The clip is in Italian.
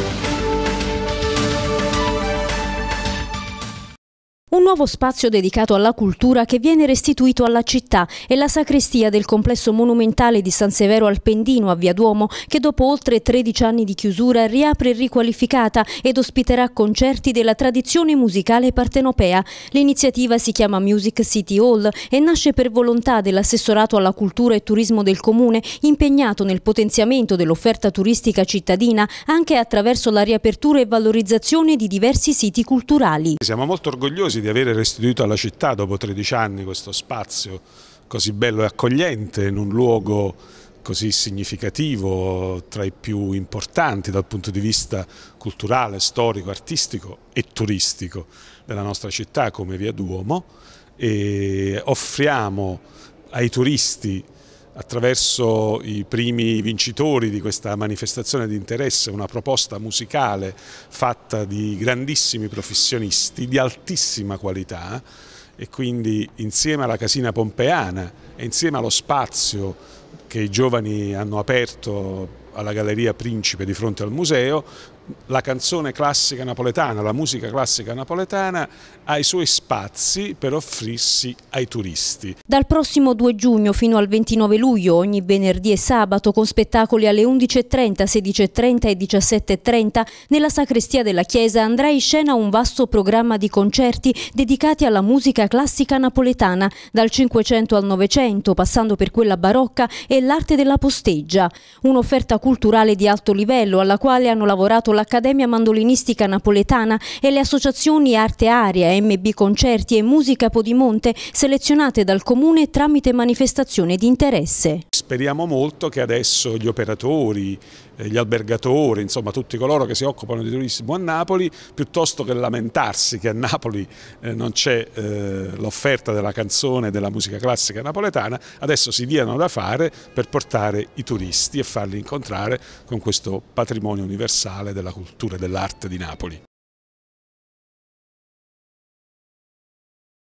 Thank you. Un nuovo spazio dedicato alla cultura che viene restituito alla città è la sacrestia del complesso monumentale di San Severo Alpendino a Via Duomo che dopo oltre 13 anni di chiusura riapre riqualificata ed ospiterà concerti della tradizione musicale partenopea. L'iniziativa si chiama Music City Hall e nasce per volontà dell'assessorato alla cultura e turismo del comune impegnato nel potenziamento dell'offerta turistica cittadina anche attraverso la riapertura e valorizzazione di diversi siti culturali. Siamo molto orgogliosi orgogliosi di avere restituito alla città dopo 13 anni questo spazio così bello e accogliente in un luogo così significativo, tra i più importanti dal punto di vista culturale, storico, artistico e turistico della nostra città come Via Duomo e offriamo ai turisti attraverso i primi vincitori di questa manifestazione di interesse, una proposta musicale fatta di grandissimi professionisti di altissima qualità e quindi insieme alla Casina Pompeana e insieme allo spazio che i giovani hanno aperto alla Galleria Principe di fronte al museo, la canzone classica napoletana, la musica classica napoletana ha i suoi spazi per offrirsi ai turisti. Dal prossimo 2 giugno fino al 29 luglio, ogni venerdì e sabato, con spettacoli alle 11.30, 16.30 e 17.30, nella sacrestia della chiesa andrà in scena un vasto programma di concerti dedicati alla musica classica napoletana, dal 500 al 900, passando per quella barocca e l'arte della posteggia. Un'offerta culturale di alto livello alla quale hanno lavorato l'Accademia Mandolinistica Napoletana e le associazioni Arte Aria, MB Concerti e Musica Podimonte selezionate dal Comune tramite manifestazione di interesse. Speriamo molto che adesso gli operatori, eh, gli albergatori, insomma tutti coloro che si occupano di turismo a Napoli, piuttosto che lamentarsi che a Napoli eh, non c'è eh, l'offerta della canzone e della musica classica napoletana, adesso si diano da fare per portare i turisti e farli incontrare con questo patrimonio universale della cultura e dell'arte di Napoli.